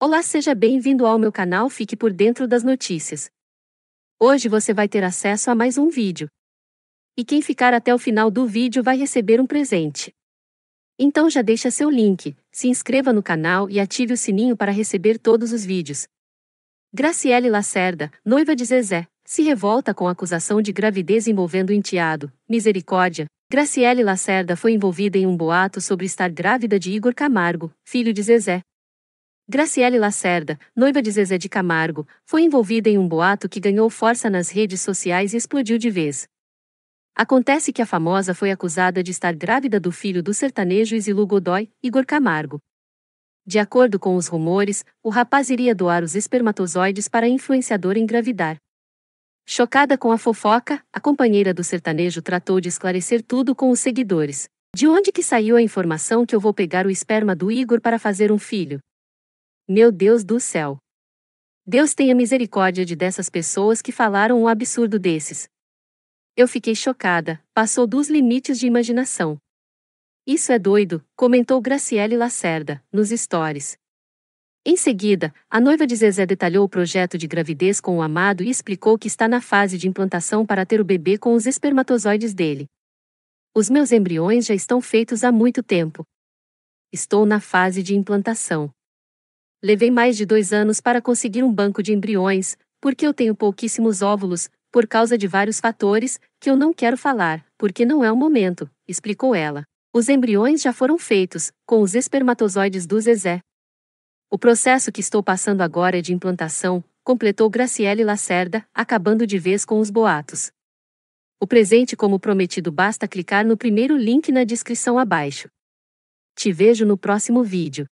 Olá, seja bem-vindo ao meu canal Fique por Dentro das Notícias. Hoje você vai ter acesso a mais um vídeo. E quem ficar até o final do vídeo vai receber um presente. Então já deixa seu link, se inscreva no canal e ative o sininho para receber todos os vídeos. Graciele Lacerda, noiva de Zezé, se revolta com acusação de gravidez envolvendo o enteado. Misericórdia. Graciele Lacerda foi envolvida em um boato sobre estar grávida de Igor Camargo, filho de Zezé, Graciele Lacerda, noiva de Zezé de Camargo, foi envolvida em um boato que ganhou força nas redes sociais e explodiu de vez. Acontece que a famosa foi acusada de estar grávida do filho do sertanejo Isilu Godoy, Igor Camargo. De acordo com os rumores, o rapaz iria doar os espermatozoides para a influenciadora engravidar. Chocada com a fofoca, a companheira do sertanejo tratou de esclarecer tudo com os seguidores. De onde que saiu a informação que eu vou pegar o esperma do Igor para fazer um filho? Meu Deus do céu! Deus tenha misericórdia de dessas pessoas que falaram um absurdo desses. Eu fiquei chocada, passou dos limites de imaginação. Isso é doido, comentou Graciele Lacerda, nos stories. Em seguida, a noiva de Zezé detalhou o projeto de gravidez com o amado e explicou que está na fase de implantação para ter o bebê com os espermatozoides dele. Os meus embriões já estão feitos há muito tempo. Estou na fase de implantação. Levei mais de dois anos para conseguir um banco de embriões, porque eu tenho pouquíssimos óvulos, por causa de vários fatores, que eu não quero falar, porque não é o momento, explicou ela. Os embriões já foram feitos, com os espermatozoides do Zezé. O processo que estou passando agora é de implantação, completou Graciele Lacerda, acabando de vez com os boatos. O presente como prometido basta clicar no primeiro link na descrição abaixo. Te vejo no próximo vídeo.